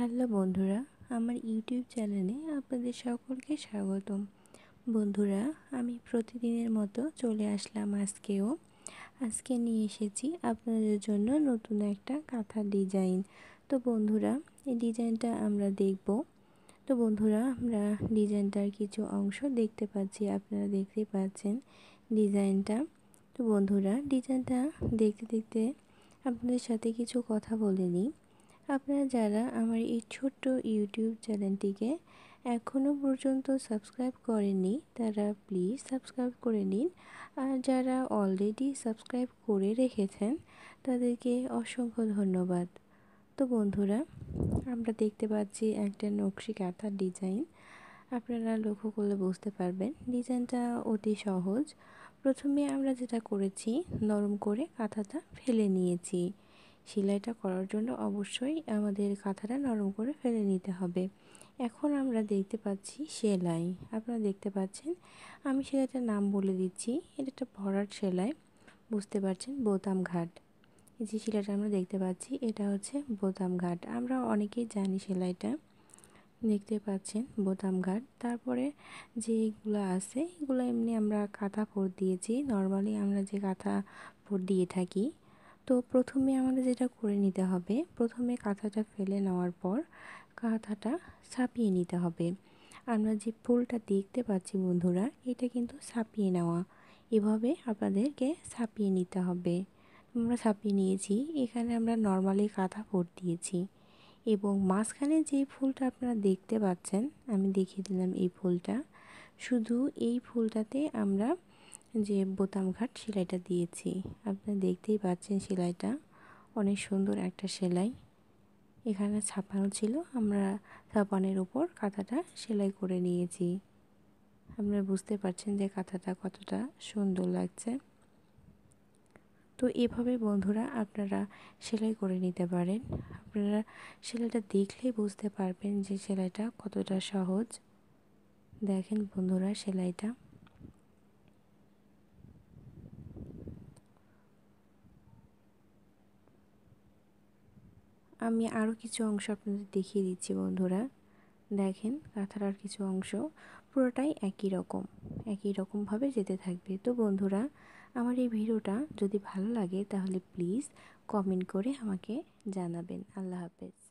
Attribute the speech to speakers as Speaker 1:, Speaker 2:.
Speaker 1: hello বন্ধুরা আমার YouTube চ্যানেলে আপনাদের সকলকে স্বাগতম বন্ধুরা আমি প্রতিদিনের মতো চলে আসলাম আজকেও আজকে নিয়ে এসেছি আপনাদের জন্য নতুন একটা কাঁথা ডিজাইন তো বন্ধুরা এই ডিজাইনটা আমরা দেখব তো বন্ধুরা আমরা ডিজাইনটার কিছু অংশ দেখতে পাচ্ছি আপনারা দেখতে পাচ্ছেন ডিজাইনটা তো বন্ধুরা ডিজাইনটা দেখতে দেখতে আপনাদের সাথে কিছু কথা বলে নিই আপনারা যারা আমার এই ছোট্ট ইউটিউব চ্যানেলটিকে এখনও পর্যন্ত সাবস্ক্রাইব করেননি তারা প্লিজ সাবস্ক্রাইব করে নিন আর যারা অলরেডি সাবস্ক্রাইব করে রেখেছেন তাদেরকে অসংখ্য ধন্যবাদ তো বন্ধুরা আমরা দেখতে পাচ্ছি একটা নকশি কাঁথার ডিজাইন আপনারা লক্ষ্য করলে বুঝতে পারবেন ডিজাইনটা অতি সহজ প্রথমে আমরা যেটা করেছি নরম করে কাঁথাটা ফেলে নিয়েছি সেলাইটা করার জন্য অবশ্যই আমাদের কাঁথাটা নরম করে ফেলে নিতে হবে এখন আমরা দেখতে পাচ্ছি সেলাই আপনারা দেখতে পাচ্ছেন আমি সেলাইটার নাম বলে দিচ্ছি এটা একটা ভরাট সেলাই বুঝতে পারছেন বোতাম ঘাট যে সেলাইটা আমরা দেখতে পাচ্ছি এটা হচ্ছে বোতাম ঘাট আমরা অনেকেই জানি সেলাইটা দেখতে পাচ্ছেন বোতাম ঘাট তারপরে যে এগুলো আছে এগুলো এমনি আমরা কাঁথা ফোর দিয়েছি নর্মালি আমরা যে কাঁথা ফোর দিয়ে থাকি তো প্রথমে আমাদের যেটা করে নিতে হবে প্রথমে কাঁথাটা ফেলে নেওয়ার পর কাঁথাটা ছাপিয়ে নিতে হবে আমরা যে ফুলটা দেখতে পাচ্ছি বন্ধুরা এটা কিন্তু ছাপিয়ে নেওয়া এভাবে আপনাদেরকে ছাপিয়ে নিতে হবে আমরা ছাপিয়ে নিয়েছি এখানে আমরা নর্মালি কাঁথা ভর দিয়েছি এবং মাঝখানে যে ফুলটা আপনারা দেখতে পাচ্ছেন আমি দেখিয়ে দিলাম এই ফুলটা শুধু এই ফুলটাতে আমরা যে বোতাম ঘাট সেলাইটা দিয়েছি আপনারা দেখতেই পাচ্ছেন সেলাইটা অনেক সুন্দর একটা সেলাই এখানে ছাপানো ছিল আমরা ছাপানের উপর কাঁথাটা সেলাই করে নিয়েছি আপনারা বুঝতে পারছেন যে কাঁথাটা কতটা সুন্দর লাগছে তো এভাবে বন্ধুরা আপনারা সেলাই করে নিতে পারেন আপনারা সেলাইটা দেখলেই বুঝতে পারবেন যে সেলাইটা কতটা সহজ দেখেন বন্ধুরা সেলাইটা আমি আরও কিছু অংশ আপনাদের দেখিয়ে দিচ্ছি বন্ধুরা দেখেন কাঁথার কিছু অংশ পুরোটাই একই রকম একই রকমভাবে যেতে থাকবে তো বন্ধুরা আমার এই ভিডিওটা যদি ভালো লাগে তাহলে প্লিজ কমেন্ট করে আমাকে জানাবেন আল্লাহ হাফেজ